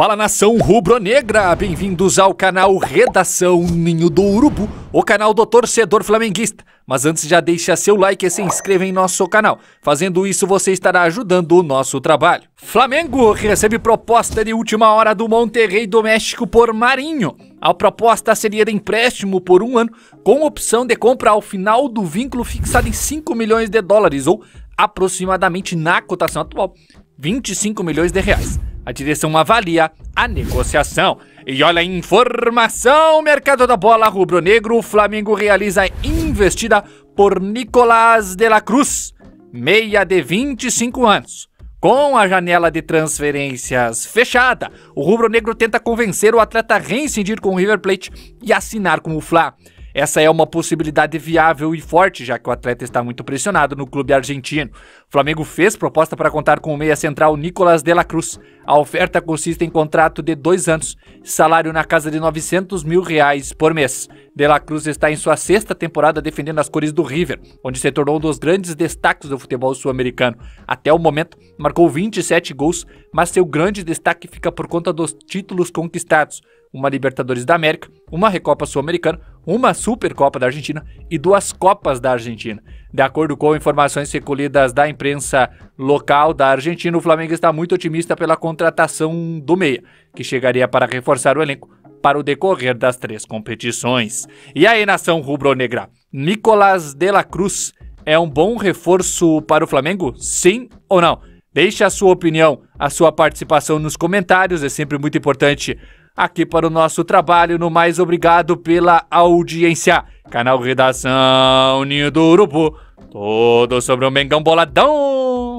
Fala nação rubro-negra, bem-vindos ao canal Redação Ninho do Urubu, o canal do torcedor flamenguista. Mas antes já deixa seu like e se inscreva em nosso canal. Fazendo isso você estará ajudando o nosso trabalho. Flamengo recebe proposta de última hora do Monterrey do México por Marinho. A proposta seria de empréstimo por um ano, com opção de compra ao final do vínculo fixado em 5 milhões de dólares, ou aproximadamente na cotação atual, 25 milhões de reais. A direção avalia a negociação. E olha a informação, mercado da bola rubro-negro, o Flamengo realiza investida por Nicolás de la Cruz, meia de 25 anos. Com a janela de transferências fechada, o rubro-negro tenta convencer o atleta a reincidir com o River Plate e assinar com o Fla. Essa é uma possibilidade viável e forte, já que o atleta está muito pressionado no clube argentino. O Flamengo fez proposta para contar com o meia central Nicolas de la Cruz. A oferta consiste em contrato de dois anos, salário na casa de 900 mil reais por mês. De la Cruz está em sua sexta temporada defendendo as cores do River, onde se tornou um dos grandes destaques do futebol sul-americano. Até o momento, marcou 27 gols, mas seu grande destaque fica por conta dos títulos conquistados: uma Libertadores da América, uma Recopa Sul-Americana uma Supercopa da Argentina e duas Copas da Argentina. De acordo com informações recolhidas da imprensa local da Argentina, o Flamengo está muito otimista pela contratação do Meia, que chegaria para reforçar o elenco para o decorrer das três competições. E aí, nação rubro-negra, Nicolas de la Cruz é um bom reforço para o Flamengo? Sim ou não? Deixe a sua opinião, a sua participação nos comentários, é sempre muito importante aqui para o nosso trabalho. No mais, obrigado pela audiência. Canal Redação Ninho do Urubu. todo sobre o Mengão Boladão.